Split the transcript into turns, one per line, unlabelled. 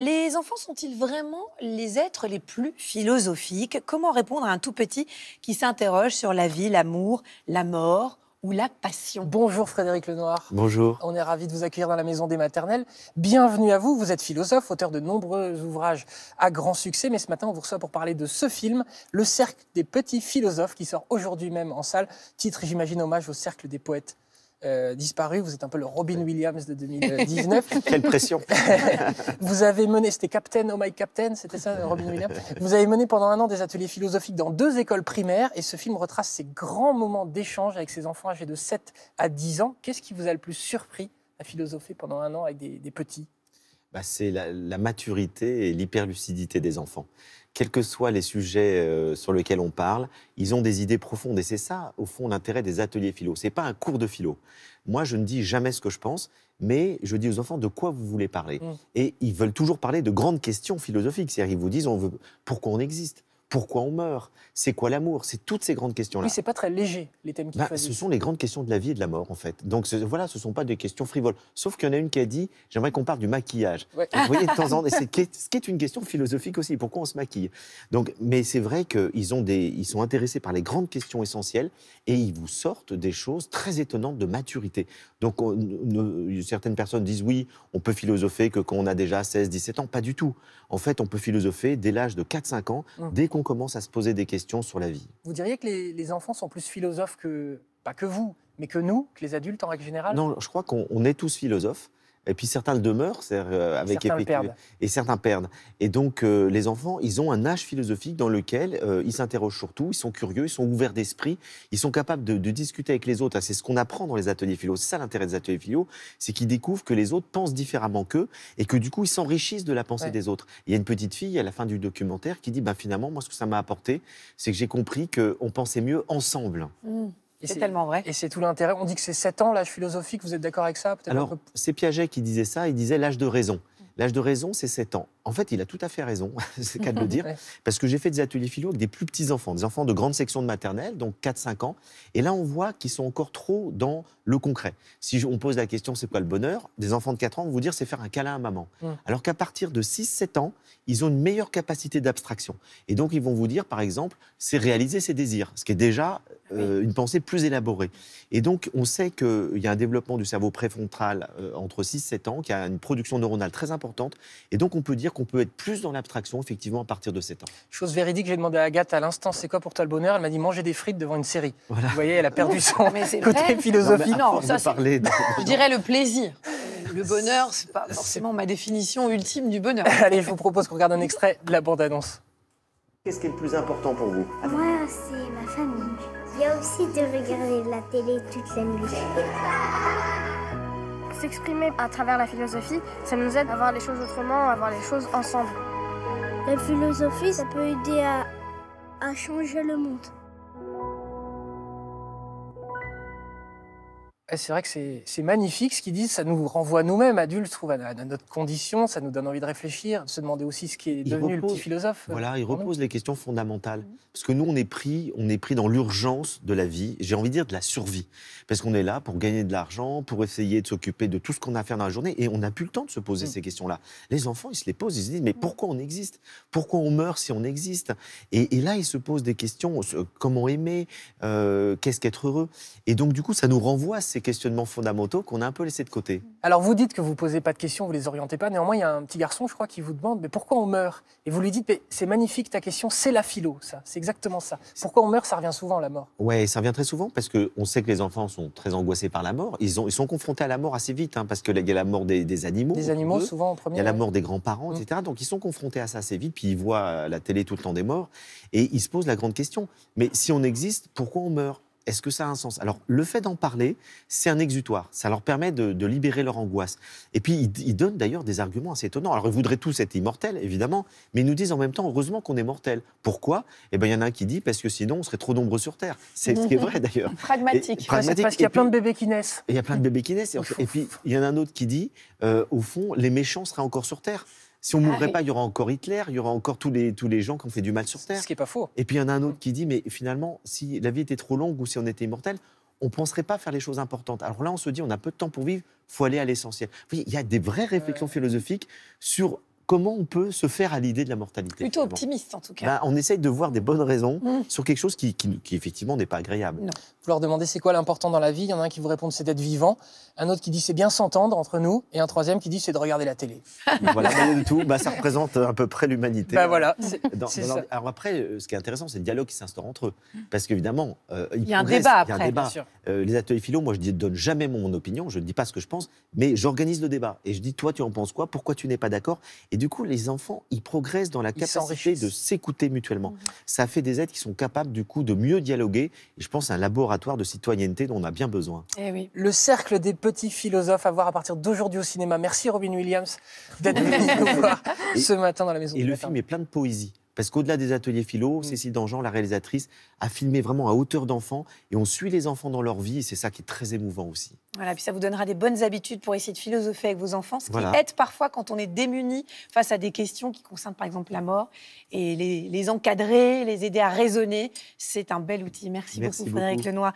Les enfants sont-ils vraiment les êtres les plus philosophiques Comment répondre à un tout petit
qui s'interroge sur la vie, l'amour, la mort ou la passion Bonjour Frédéric Lenoir. Bonjour. On est ravi de vous accueillir dans la maison des maternelles. Bienvenue à vous. Vous êtes philosophe, auteur de nombreux ouvrages à grand succès, mais ce matin on vous reçoit pour parler de ce film, Le Cercle des petits philosophes, qui sort aujourd'hui même en salle. Titre, j'imagine, hommage au Cercle des poètes. Euh, disparu. Vous êtes un peu le Robin Williams de 2019.
Quelle pression
Vous avez mené, c'était Captain, Oh My Captain, c'était ça Robin Williams. Vous avez mené pendant un an des ateliers philosophiques dans deux écoles primaires et ce film retrace ces grands moments d'échange avec ces enfants âgés de 7 à 10 ans. Qu'est-ce qui vous a le plus surpris à philosopher pendant un an avec des petits
bah, c'est la, maturité et l'hyperlucidité des enfants. Quels que soient les sujets euh, sur lesquels on parle, ils ont des idées profondes. Et c'est ça, au fond, l'intérêt des ateliers philo. Ce n'est pas un cours de philo. Moi, je ne dis jamais ce que je pense, mais je dis aux enfants de quoi vous voulez parler. Mm. Et ils veulent toujours parler de grandes questions philosophiques. C'est-à-dire, ils vous disent on veut, pourquoi on existe pourquoi on meurt, c'est quoi l'amour, c'est toutes ces grandes questions-là. Oui, c'est
pas très léger les thèmes qui bah, Ce
sont les grandes questions de la vie et de la mort en fait. Donc voilà, ce sont pas des questions frivoles. Sauf qu'il y en a une qui a dit, j'aimerais qu'on parle du maquillage. vous voyez de temps en temps, ce qui est une question philosophique aussi, pourquoi on se maquille. Donc, mais c'est vrai qu'ils ont des, ils sont intéressés par les grandes questions essentielles et ils vous sortent des choses très étonnantes de maturité. Donc certaines personnes disent oui, on peut philosopher que quand on a déjà 16, 17 ans, pas du tout. En fait, on peut philosopher dès l'âge de 4-5 ans, hum. dès qu'on commence à se poser des questions sur la vie.
Vous diriez que les enfants sont plus philosophes que, pas que vous, mais que nous, que les adultes en règle générale
Non, je crois qu'on est tous philosophes. Et puis certains le demeurent, euh, avec certains et certains perdent. Et donc euh, les enfants, ils ont un âge philosophique dans lequel euh, ils s'interrogent sur tout, ils sont curieux, ils sont ouverts d'esprit, ils sont capables de, discuter avec les autres. Ah, c'est ce qu'on apprend dans les ateliers philo. C'est ça l'intérêt des ateliers philo, c'est qu'ils découvrent que les autres pensent différemment qu'eux et que du coup ils s'enrichissent de la pensée des autres. Il y a une petite fille à la fin du documentaire qui dit, ben, finalement moi ce que ça m'a apporté, c'est que j'ai compris qu'on pensait mieux ensemble.
Mmh. C'est tellement vrai. Et c'est tout l'intérêt. On dit que c'est 7 ans, l'âge philosophique. Vous êtes d'accord avec ça Alors,
c'est Piaget qui disait ça. Il disait l'âge de raison. L'âge de raison, c'est 7 ans. En fait, il a tout à fait raison, c'est le cas de le dire, parce que j'ai fait des ateliers philo avec des plus petits enfants, des enfants de grande section de maternelle, donc 4-5 ans, et là on voit qu'ils sont encore trop dans le concret. Si on pose la question c'est quoi le bonheur, des enfants de 4 ans vont vous dire c'est faire un câlin à maman. Alors qu'à partir de 6-7 ans, ils ont une meilleure capacité d'abstraction. Et donc ils vont vous dire par exemple c'est réaliser ses désirs, ce qui est déjà ah euh, une pensée plus élaborée. Et donc on sait qu'il y a un développement du cerveau préfrontal euh, entre 6-7 ans, qui a une production neuronale très importante, et donc on peut dire qu'on peut être plus dans l'abstraction, effectivement, à partir de 7 ans.
Chose véridique, j'ai demandé à Agathe à l'instant, c'est quoi pour toi le bonheur Elle m'a dit manger des frites devant une série. Vous voyez, elle a perdu son côté philosophique. philosophie. Non, ça, je dirais le plaisir. Le bonheur, c'est pas forcément ma définition ultime du bonheur. Allez, je vous propose qu'on regarde un extrait de la bande-annonce. Qu'est-ce qui est le plus important pour vous Moi, c'est ma famille. Il y a aussi de regarder la télé toute la nuit s'exprimer à travers la philosophie, ça nous aide à voir les choses autrement, à voir les choses ensemble. La philosophie, ça peut aider à, changer le monde. c'est vrai que c'est magnifique ce qu'ils disent. Ça nous renvoie nous-mêmes, adultes, trouve, à, notre condition. Ça nous donne envie de réfléchir, de se demander aussi ce qui est devenu le petit philosophe. Euh,
voilà, il repose les questions fondamentales. Mm-hmm. Parce que nous, on est pris, on est pris dans l'urgence de la vie, j'ai envie de dire de la survie. Parce qu'on est là pour gagner de l'argent, pour essayer de s'occuper de tout ce qu'on a à faire dans la journée. Et on n'a plus le temps de se poser mm. ces questions-là. Les enfants, ils se les posent, ils se disent Mais mm. pourquoi on existe Pourquoi on meurt si on existe et, là, ils se posent des questions comment aimer euh, Qu'est-ce qu'être heureux Et donc, du coup, ça nous renvoie questionnements fondamentaux qu'on a un peu laissés de côté.
Alors vous dites que vous posez pas de questions, vous les orientez pas. Néanmoins, il y a un petit garçon, je crois, qui vous demande mais pourquoi on meurt Et vous lui dites mais c'est magnifique ta question, c'est la philo, ça, c'est exactement ça. Pourquoi on meurt Ça revient souvent la mort.
Ouais, ça revient très souvent parce que on sait que les enfants sont très angoissés par la mort. Ils, ont, ils sont confrontés à la mort assez vite hein, parce que y a la mort des, animaux. Des animaux souvent en premier. Il y a la mort des grands-parents, mm. etc. Donc ils sont confrontés à ça assez vite. Puis ils voient la télé tout le temps des morts et ils se posent la grande question mais si on existe, pourquoi on meurt est-ce que ça a un sens Alors, le fait d'en parler, c'est un exutoire. Ça leur permet de, libérer leur angoisse. Et puis, ils, donnent d'ailleurs des arguments assez étonnants. Alors, ils voudraient tous être immortels, évidemment, mais ils nous disent en même temps, heureusement qu'on est mortel. Pourquoi Eh bien, il y en a un qui dit, parce que sinon, on serait trop nombreux sur Terre. C'est ce qui est vrai, d'ailleurs. Pragmatique. pragmatique. parce qu'il y a plein de
bébés qui naissent.
Il y a plein de bébés qui naissent. Et, puis, il y en a un autre qui dit, euh, au fond, les méchants seraient encore sur Terre. Si on ne ah mourrait pas, il y aura encore Hitler, il y aura encore tous les, tous les gens qui ont fait du mal sur Terre. Ce qui n'est pas faux. Et puis il y en a un autre mm. qui dit, mais finalement, si la vie était trop longue ou si on était immortel, on ne penserait pas faire les choses importantes. Alors là, on se dit, on a peu de temps pour vivre, faut aller à l'essentiel. il y a des vraies réflexions philosophiques sur comment on peut se faire à l'idée de la mortalité. Plutôt optimiste, en tout cas. Bah, on essaye de voir des bonnes raisons mmh. sur quelque chose qui, qui, effectivement, n'est pas agréable.
Non. Vous leur demandez c'est quoi l'important dans la vie. Il y en a un qui vous répond c'est d'être vivant, un autre qui dit c'est bien s'entendre entre nous, et un troisième qui dit c'est de regarder la télé. voilà,
du tout, bah, ça représente euh, à peu près l'humanité. Bah, voilà. Dans, dans Alors après, euh, ce qui est intéressant, c'est le dialogue qui s'instaure entre eux. Parce qu'évidemment, euh, il y a un débat après. débat. les ateliers philo, moi, je ne donne jamais mon opinion, je ne dis pas ce que je pense, mais j'organise le débat. Et je dis, toi, tu en penses quoi Pourquoi tu n'es pas d'accord Et du coup, les enfants, ils progressent dans la capacité de s'écouter mutuellement. Mmh. Ça fait des aides qui sont capables, du coup, de mieux dialoguer. Et je pense à un laboratoire de citoyenneté dont on a bien besoin.
Eh oui. Le cercle des petits philosophes à voir à partir d'aujourd'hui au cinéma. Merci Robin Williams d'être venu nous voir ce matin dans la maison. Et le film
est plein de poésie. Parce qu'au-delà des ateliers philo, mm. Cécile Dangean, la réalisatrice, a filmé vraiment à hauteur d'enfant et on suit les enfants dans leur vie et c'est ça qui est très émouvant aussi. Voilà, puis ça vous donnera des bonnes habitudes pour essayer de philosopher avec vos enfants, ce qui aide parfois quand on est démuni face à des questions qui concernent par exemple la mort. Et les, encadrer, les aider à raisonner, c'est un bel outil. Merci, beaucoup, Frédéric Lenoir.